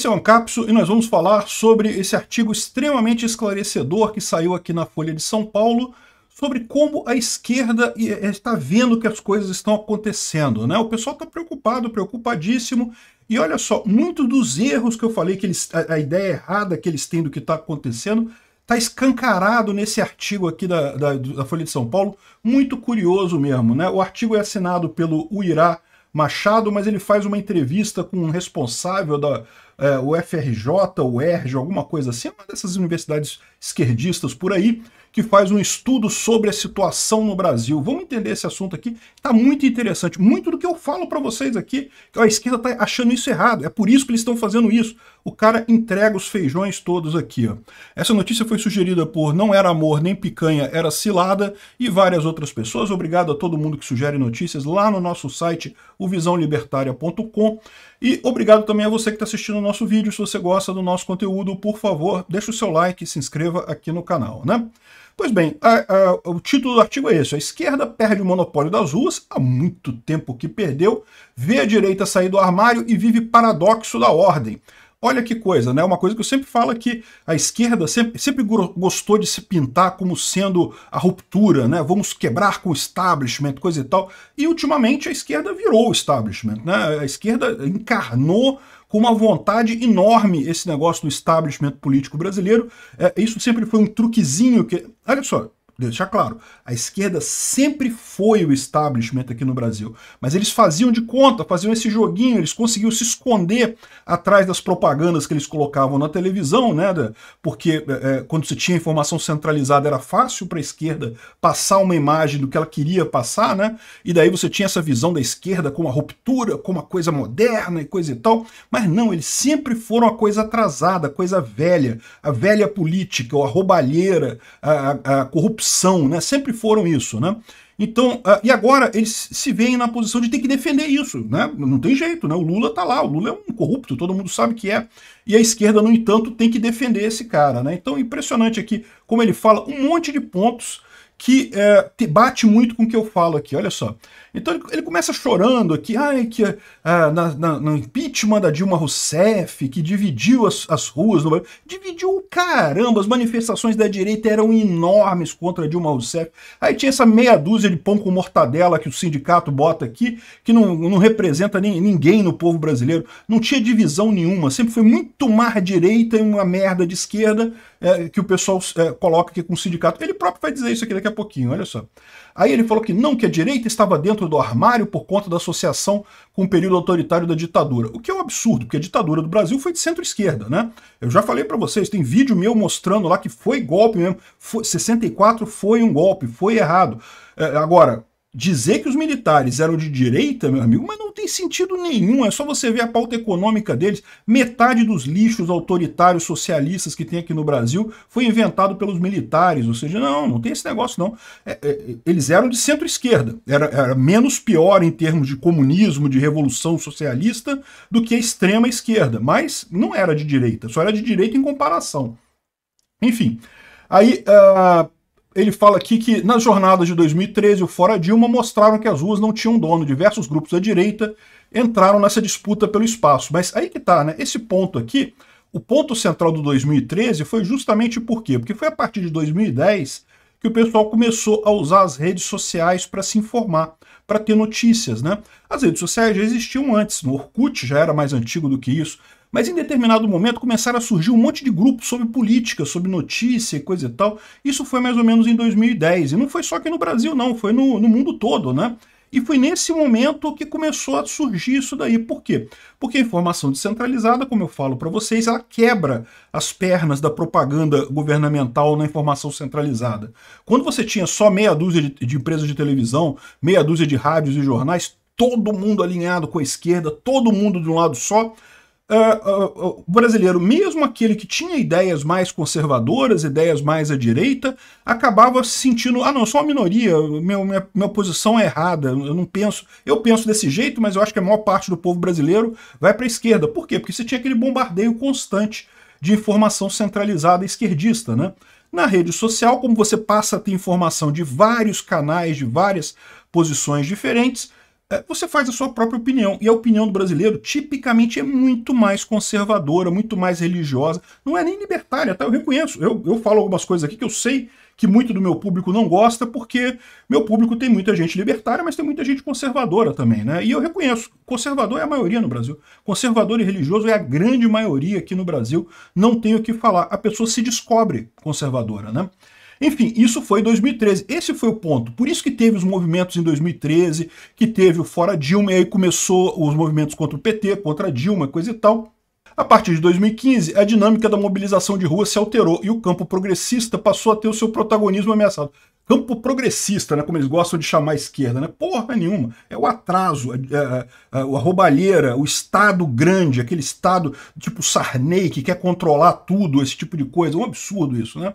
Esse é o Ancapso e nós vamos falar sobre esse artigo extremamente esclarecedor que saiu aqui na Folha de São Paulo sobre como a esquerda eh, está vendo que as coisas estão acontecendo. Né? O pessoal está preocupado, preocupadíssimo. E olha só, muitos dos erros que eu falei, que eles, a, ideia errada que eles têm do que está acontecendo, está escancarado nesse artigo aqui da, da, da, Folha de São Paulo, muito curioso mesmo. Né? O artigo é assinado pelo Uirá Machado, mas ele faz uma entrevista com um responsável da é, UFRJ, UERJ, alguma coisa assim, uma dessas universidades esquerdistas por aí, que faz um estudo sobre a situação no Brasil. Vamos entender esse assunto aqui, está muito interessante. Muito do que eu falo para vocês aqui, a esquerda está achando isso errado, é por isso que eles estão fazendo isso. O cara entrega os feijões todos aqui. Ó. Essa notícia foi sugerida por Não Era Amor Nem Picanha, Era Cilada e várias outras pessoas. Obrigado a todo mundo que sugere notícias lá no nosso site, ovisãolibertaria.com. E obrigado também a você que está assistindo o nosso vídeo. Se você gosta do nosso conteúdo, por favor, deixa o seu like e se inscreva aqui no canal, né? Pois bem, a, a, o título do artigo é esse: a esquerda perde o monopólio das ruas, há muito tempo que perdeu, vê a direita sair do armário e vive paradoxo da ordem. Olha que coisa, né? Uma coisa que eu sempre falo é que a esquerda sempre, sempre gostou de se pintar como sendo a ruptura, né? Vamos quebrar com o establishment, coisa e tal. E ultimamente a esquerda virou o establishment, né? A esquerda encarnou com uma vontade enorme esse negócio do establishment político brasileiro. É, isso sempre foi um truquezinho que. Olha só, deixar claro, a esquerda sempre foi o establishment aqui no Brasil, mas eles faziam de conta, faziam esse joguinho, eles conseguiam se esconder atrás das propagandas que eles colocavam na televisão, né? Porque é, é, quando você tinha informação centralizada era fácil para a esquerda passar uma imagem do que ela queria passar, né? E daí você tinha essa visão da esquerda como a ruptura, como uma coisa moderna e coisa e tal, mas não, eles sempre foram a coisa atrasada, a coisa velha, a velha política, ou a roubalheira, a, a, a corrupção são, né? Sempre foram isso, né? Então, uh, e agora eles se veem na posição de ter que defender isso, né? Não tem jeito, né? O Lula tá lá, o Lula é um corrupto, todo mundo sabe que é. E a esquerda, no entanto, tem que defender esse cara, né? Então, impressionante aqui como ele fala um monte de pontos que é, bate muito com o que eu falo aqui, olha só. Então ele, ele começa chorando aqui, ai, que ah, na, na, no impeachment da Dilma Rousseff, que dividiu as, as ruas no Brasil. Dividiu o caramba, as manifestações da direita eram enormes contra a Dilma Rousseff. Aí tinha essa meia dúzia de pão com mortadela que o sindicato bota aqui, que não, não representa nem, ninguém no povo brasileiro. Não tinha divisão nenhuma, sempre foi muito mar direita e uma merda de esquerda é, que o pessoal é, coloca aqui com o sindicato. Ele próprio vai dizer isso aqui daqui a pouquinho, olha só. Aí ele falou que não, que a direita estava dentro do armário por conta da associação com o período autoritário da ditadura. O que é um absurdo, porque a ditadura do Brasil foi de centro-esquerda, né? Eu já falei para vocês, tem vídeo meu mostrando lá que foi golpe mesmo. Foi, 64 foi um golpe, foi errado. É, agora, dizer que os militares eram de direita, meu amigo, mas não tem sentido nenhum. É só você ver a pauta econômica deles. Metade dos lixos autoritários socialistas que tem aqui no Brasil foi inventado pelos militares. Ou seja, não, não tem esse negócio, não. É, é, eles eram de centro-esquerda. Era, era, menos pior em termos de comunismo, de revolução socialista, do que a extrema esquerda. Mas não era de direita, só era de direita em comparação. Enfim. Aí. Uh ele fala aqui que nas jornadas de 2013, o Fora Dilma, mostraram que as ruas não tinham dono. Diversos grupos da direita entraram nessa disputa pelo espaço. Mas aí que tá, né? Esse ponto aqui, o ponto central do 2013 foi justamente por quê? Porque foi a partir de 2010 que o pessoal começou a usar as redes sociais para se informar, para ter notícias, né? As redes sociais já existiam antes, no Orkut já era mais antigo do que isso, mas em determinado momento começaram a surgir um monte de grupos sobre política, sobre notícia e coisa e tal. Isso foi mais ou menos em 2010, e não foi só aqui no Brasil não, foi no, no mundo todo, né? E foi nesse momento que começou a surgir isso daí. Por quê? Porque a informação descentralizada, como eu falo para vocês, ela quebra as pernas da propaganda governamental na informação centralizada. Quando você tinha só meia dúzia de, de empresas de televisão, meia dúzia de rádios e jornais, todo mundo alinhado com a esquerda, todo mundo de um lado só, uh, uh, o brasileiro, mesmo aquele que tinha ideias mais conservadoras, ideias mais à direita, acabava se sentindo, ah não, eu sou uma minoria, meu, minha, minha posição é errada, eu não penso, eu penso desse jeito, mas eu acho que a maior parte do povo brasileiro vai para a esquerda. Por quê? Porque você tinha aquele bombardeio constante de informação centralizada esquerdista, né? Na rede social, como você passa a ter informação de vários canais, de várias posições diferentes, é, você faz a sua própria opinião. E a opinião do brasileiro tipicamente é muito mais conservadora, muito mais religiosa. Não é nem libertária, tá? Eu reconheço. Eu, eu falo algumas coisas aqui que eu sei que muito do meu público não gosta, porque meu público tem muita gente libertária, mas tem muita gente conservadora também, né? E eu reconheço, conservador é a maioria no Brasil. Conservador e religioso é a grande maioria aqui no Brasil. Não tenho o que falar. A pessoa se descobre conservadora, né? Enfim, isso foi em 2013. Esse foi o ponto. Por isso que teve os movimentos em 2013, que teve o fora Dilma, e aí começou os movimentos contra o PT, contra a Dilma, coisa e tal. A partir de 2015, a dinâmica da mobilização de rua se alterou e o campo progressista passou a ter o seu protagonismo ameaçado. Campo progressista, né, como eles gostam de chamar a esquerda, né? Porra nenhuma. É o atraso, a, a, a, a roubalheira, o Estado grande, aquele Estado tipo Sarney que quer controlar tudo, esse tipo de coisa. É um absurdo isso, né?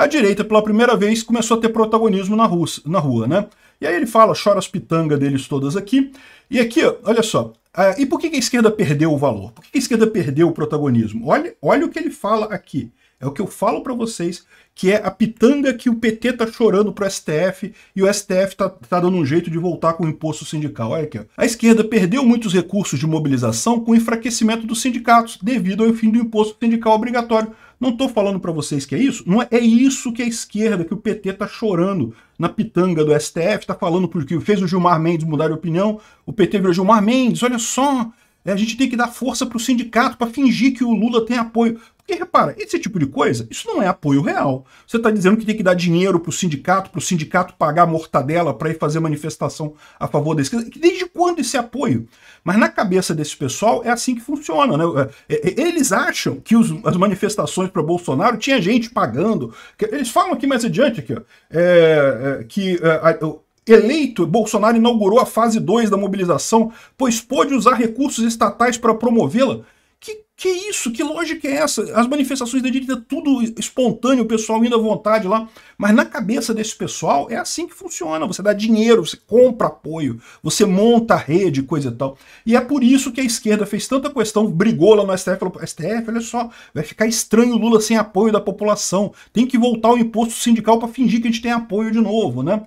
a direita, pela primeira vez, começou a ter protagonismo na, Rússia, na rua, né? E aí ele fala, chora as pitangas deles todas aqui. E aqui, olha só, e por que a esquerda perdeu o valor? Por que a esquerda perdeu o protagonismo? Olha, olha o que ele fala aqui. É o que eu falo para vocês, que é a pitanga que o PT tá chorando pro STF e o STF tá, tá dando um jeito de voltar com o imposto sindical. Olha aqui. Ó. A esquerda perdeu muitos recursos de mobilização com o enfraquecimento dos sindicatos devido ao fim do imposto sindical obrigatório. Não estou falando para vocês que é isso, não é, é isso que a esquerda, que o PT está chorando na pitanga do STF, está falando porque fez o Gilmar Mendes mudar de opinião, o PT virou Gilmar Mendes, olha só, é, a gente tem que dar força para o sindicato para fingir que o Lula tem apoio. E repara, esse tipo de coisa, isso não é apoio real. Você está dizendo que tem que dar dinheiro para o sindicato, para o sindicato pagar a mortadela para ir fazer manifestação a favor da esquerda. Desde quando esse é apoio? Mas na cabeça desse pessoal é assim que funciona. Né? É, é, eles acham que os, as manifestações para Bolsonaro tinha gente pagando. Eles falam aqui mais adiante aqui, ó, é, é, que é, Eleito, Bolsonaro inaugurou a fase 2 da mobilização, pois pôde usar recursos estatais para promovê-la. Que, que é isso? Que lógica é essa? As manifestações da direita, tudo espontâneo, o pessoal indo à vontade lá. Mas na cabeça desse pessoal é assim que funciona. Você dá dinheiro, você compra apoio, você monta rede, coisa e tal. E é por isso que a esquerda fez tanta questão, brigou lá no STF, falou, STF, olha só, vai ficar estranho o Lula sem apoio da população. Tem que voltar o imposto sindical para fingir que a gente tem apoio de novo, né?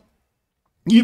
E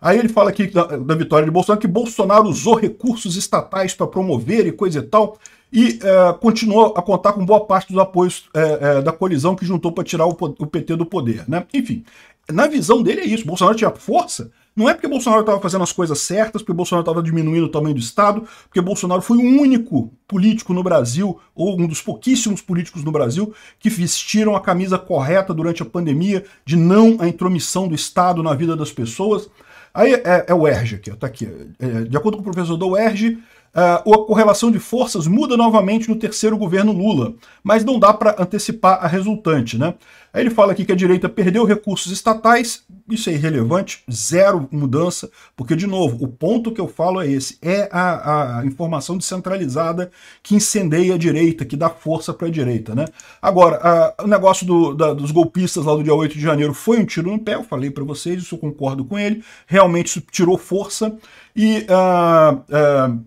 Aí ele fala aqui da, da, vitória de Bolsonaro que Bolsonaro usou recursos estatais para promover e coisa e tal e é, continuou a contar com boa parte dos apoios é, é, da colisão que juntou para tirar o, o, PT do poder. Né? Enfim, na visão dele é isso. Bolsonaro tinha força. Não é porque Bolsonaro estava fazendo as coisas certas, porque Bolsonaro estava diminuindo o tamanho do Estado, porque Bolsonaro foi o único político no Brasil, ou um dos pouquíssimos políticos no Brasil, que vestiram a camisa correta durante a pandemia de não a intromissão do Estado na vida das pessoas. Aí é, é o Erge aqui, ó, tá aqui. É, de acordo com o professor do Erge, Uh, ah, a correlação de forças muda novamente no terceiro governo Lula, mas não dá para antecipar a resultante. Né? Aí ele fala aqui que a direita perdeu recursos estatais, isso é irrelevante, zero mudança, porque, de novo, o ponto que eu falo é esse: é a, a informação descentralizada que incendeia a direita, que dá força para a direita. Né? Agora, uh, o negócio do, da, dos golpistas lá do dia 8 de janeiro foi um tiro no pé, eu falei para vocês, isso eu concordo com ele, realmente isso tirou força e. Uh,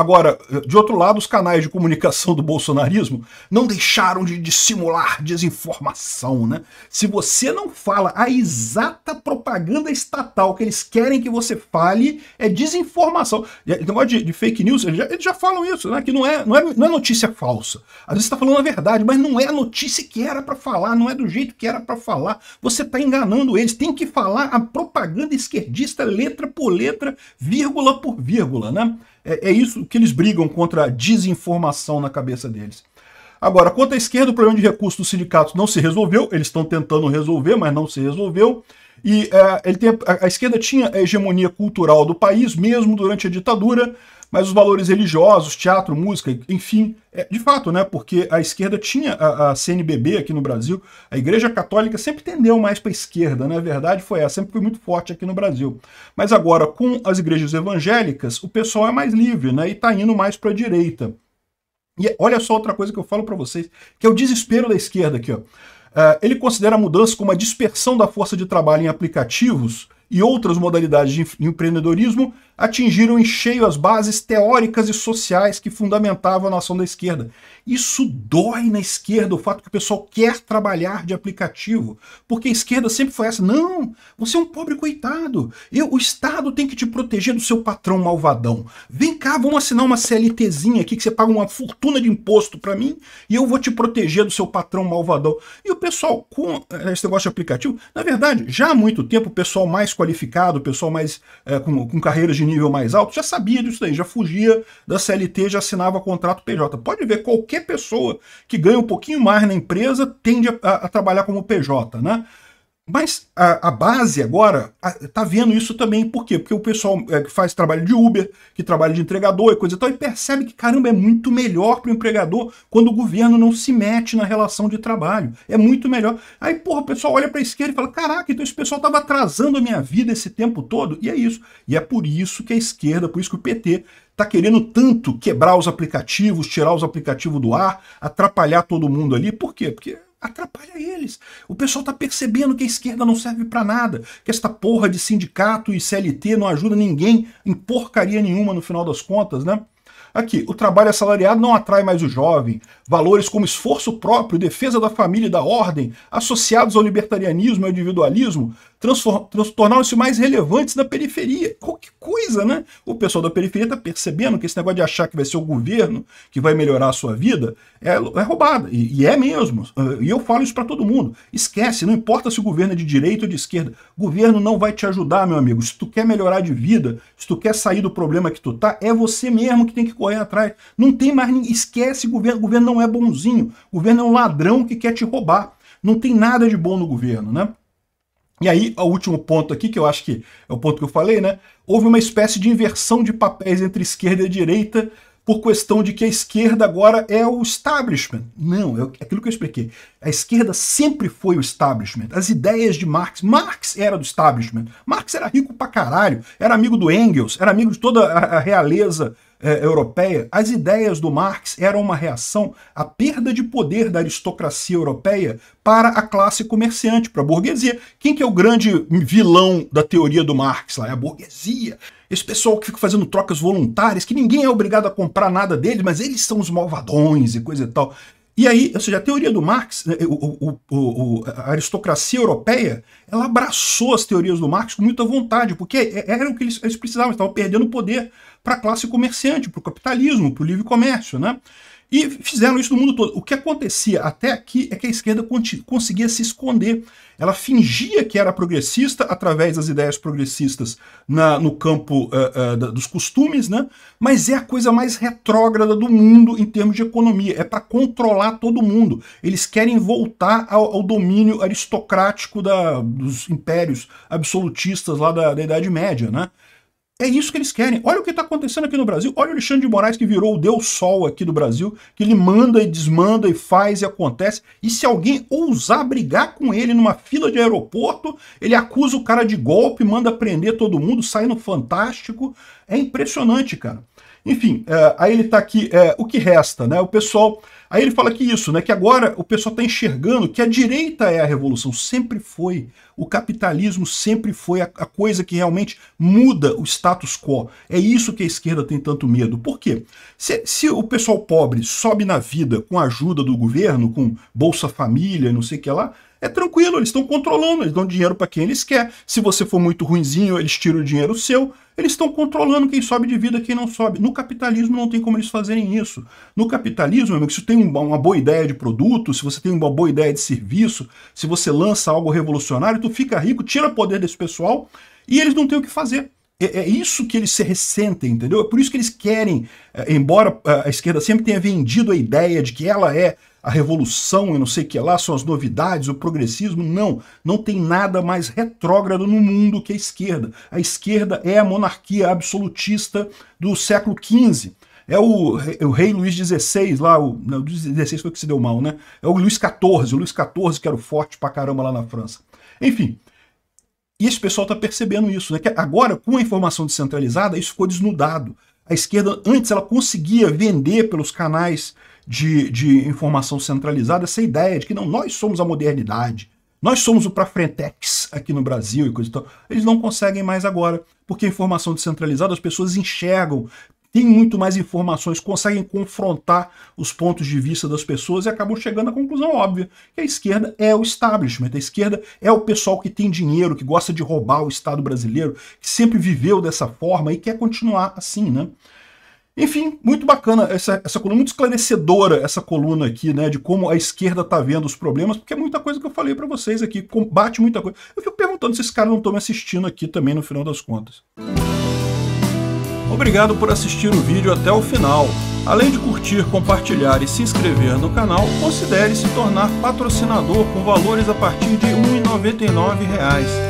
Agora, de outro lado, os canais de comunicação do bolsonarismo não deixaram de dissimular desinformação, né? Se você não fala a exata propaganda estatal que eles querem que você fale, é desinformação. então o negócio de, de, fake news, eles já, eles já, falam isso, né? Que não é, não é, não é notícia falsa. Às vezes está falando a verdade, mas não é a notícia que era para falar, não é do jeito que era para falar. Você está enganando eles. Tem que falar a propaganda esquerdista letra por letra, vírgula por vírgula, né? É, é isso que eles brigam contra a desinformação na cabeça deles. Agora, quanto à esquerda, o problema de recursos do sindicato não se resolveu, eles estão tentando resolver, mas não se resolveu. E é, ele tem, a, a esquerda tinha a hegemonia cultural do país, mesmo durante a ditadura, mas os valores religiosos, teatro, música, enfim, é, de fato, né? Porque a esquerda tinha a, a, CNBB aqui no Brasil, a Igreja Católica sempre tendeu mais para a esquerda, né? A verdade foi essa, sempre foi muito forte aqui no Brasil. Mas agora, com as igrejas evangélicas, o pessoal é mais livre, né? E está indo mais para a direita. E é, olha só outra coisa que eu falo para vocês, que é o desespero da esquerda aqui, ó. Uh, ele considera a mudança como a dispersão da força de trabalho em aplicativos e outras modalidades de empreendedorismo atingiram em cheio as bases teóricas e sociais que fundamentavam a nação da esquerda. Isso dói na esquerda, o fato que o pessoal quer trabalhar de aplicativo, porque a esquerda sempre foi essa: não, você é um pobre coitado, eu, o Estado tem que te proteger do seu patrão malvadão. Vem cá, vamos assinar uma CLTzinha aqui que você paga uma fortuna de imposto para mim e eu vou te proteger do seu patrão malvadão. E o pessoal com eh, esse negócio de aplicativo, na verdade, já há muito tempo o pessoal mais qualificado, o pessoal mais é, com, com carreiras de nível mais alto já sabia disso daí, já fugia da CLT, já assinava contrato PJ. Pode ver, qualquer pessoa que ganha um pouquinho mais na empresa tende a, a, a trabalhar como PJ, né? Mas a, a base agora está vendo isso também. Por quê? Porque o pessoal é, que faz trabalho de Uber, que trabalha de entregador e coisa e tal, e percebe que, caramba, é muito melhor para o empregador quando o governo não se mete na relação de trabalho. É muito melhor. Aí, porra, o pessoal olha para a esquerda e fala: caraca, então esse pessoal estava atrasando a minha vida esse tempo todo. E é isso. E é por isso que a esquerda, por isso que o PT tá querendo tanto quebrar os aplicativos, tirar os aplicativos do ar, atrapalhar todo mundo ali. Por quê? Porque atrapalha eles. O pessoal está percebendo que a esquerda não serve para nada, que esta porra de sindicato e CLT não ajuda ninguém em porcaria nenhuma no final das contas, né? Aqui, o trabalho assalariado não atrai mais o jovem. Valores como esforço próprio, defesa da família e da ordem, associados ao libertarianismo e ao individualismo, tornar se mais relevantes na periferia. Qualquer coisa, né? O pessoal da periferia está percebendo que esse negócio de achar que vai ser o governo que vai melhorar a sua vida é, é roubada. E, e, é mesmo. Ah, e eu falo isso para todo mundo. Esquece, não importa se o governo é de direita ou de esquerda. O governo não vai te ajudar, meu amigo. Se tu quer melhorar de vida, se tu quer sair do problema que tu tá, é você mesmo que tem que correr atrás. Não tem mais ninguém. Esquece governo. O governo não é bonzinho. O governo é um ladrão que quer te roubar. Não tem nada de bom no governo, né? E aí, o último ponto aqui, que eu acho que é o ponto que eu falei, né? Houve uma espécie de inversão de papéis entre esquerda e direita por questão de que a esquerda agora é o establishment. Não, é aquilo que eu expliquei. A esquerda sempre foi o establishment. As ideias de Marx. Marx era do establishment. Marx era rico pra caralho, era amigo do Engels, era amigo de toda a, a realeza eh, europeia, as ideias do Marx eram uma reação à perda de poder da aristocracia europeia para a classe comerciante, para a burguesia. Quem que é o grande vilão da teoria do Marx lá? É a burguesia. Esse pessoal que fica fazendo trocas voluntárias, que ninguém é obrigado a comprar nada deles, mas eles são os malvadões e coisa e tal. E aí, ou seja, a teoria do Marx, né, o, o, o, a aristocracia europeia, ela abraçou as teorias do Marx com muita vontade, porque é, era o que eles, eles precisavam, estavam perdendo poder para a classe comerciante, para o capitalismo, para o livre comércio, né? E fizeram isso no mundo todo. O que acontecia até aqui é que a esquerda conseguia se esconder. Ela fingia que era progressista através das ideias progressistas na, no campo uh, uh, dos costumes, né? mas é a coisa mais retrógrada do mundo em termos de economia. É para controlar todo mundo. Eles querem voltar ao, ao domínio aristocrático da, dos impérios absolutistas lá da, da Idade Média. Né? É isso que eles querem. Olha o que está acontecendo aqui no Brasil. Olha o Alexandre de Moraes que virou o Deus Sol aqui do Brasil, que ele manda e desmanda e faz e acontece. E se alguém ousar brigar com ele numa fila de aeroporto, ele acusa o cara de golpe, manda prender todo mundo, sai no Fantástico. É impressionante, cara. Enfim, é, aí ele está aqui, é, o que resta, né? O pessoal. Aí ele fala que isso, né? Que agora o pessoal está enxergando que a direita é a revolução, sempre foi. O capitalismo sempre foi a, a, coisa que realmente muda o status quo. É isso que a esquerda tem tanto medo. Por quê? Se, se o pessoal pobre sobe na vida com a ajuda do governo, com Bolsa Família, não sei o que lá, é tranquilo, eles estão controlando, eles dão dinheiro para quem eles querem. Se você for muito ruinzinho, eles tiram o dinheiro seu. Eles estão controlando quem sobe de vida, quem não sobe. No capitalismo não tem como eles fazerem isso. No capitalismo, amigo, se você tem uma boa ideia de produto, se você tem uma boa ideia de serviço, se você lança algo revolucionário, tu fica rico, tira poder desse pessoal e eles não têm o que fazer. É, é isso que eles se ressentem, entendeu? É por isso que eles querem, é, embora é, a esquerda sempre tenha vendido a ideia de que ela é a revolução e não sei o que lá são as novidades, o progressismo. Não, não tem nada mais retrógrado no mundo que a esquerda. A esquerda é a monarquia absolutista do século XV. É o, o rei Luís XVI, lá, o, não, XVI foi que se deu mal, né? É o Luís XIV, o Luís XIV que era o forte pra caramba lá na França. Enfim, e esse pessoal está percebendo isso, né? Que agora, com a informação descentralizada, isso ficou desnudado. A esquerda, antes, ela conseguia vender pelos canais de, de informação centralizada, essa ideia de que não, nós somos a modernidade, nós somos o para Frentex aqui no Brasil e coisa e tal. Eles não conseguem mais agora, porque a informação descentralizada as pessoas enxergam, têm muito mais informações, conseguem confrontar os pontos de vista das pessoas e acabam chegando à conclusão óbvia, que a esquerda é o establishment, a esquerda é o pessoal que tem dinheiro, que gosta de roubar o Estado brasileiro, que sempre viveu dessa forma e quer continuar assim, né? Enfim, muito bacana essa, essa coluna, muito esclarecedora essa coluna aqui, né, de como a esquerda tá vendo os problemas, porque é muita coisa que eu falei para vocês aqui, combate muita coisa. Eu fico perguntando se esses caras não estão me assistindo aqui também no final das contas. Obrigado por assistir o vídeo até o final. Além de curtir, compartilhar e se inscrever no canal, considere se tornar patrocinador com valores a partir de R$ 1,99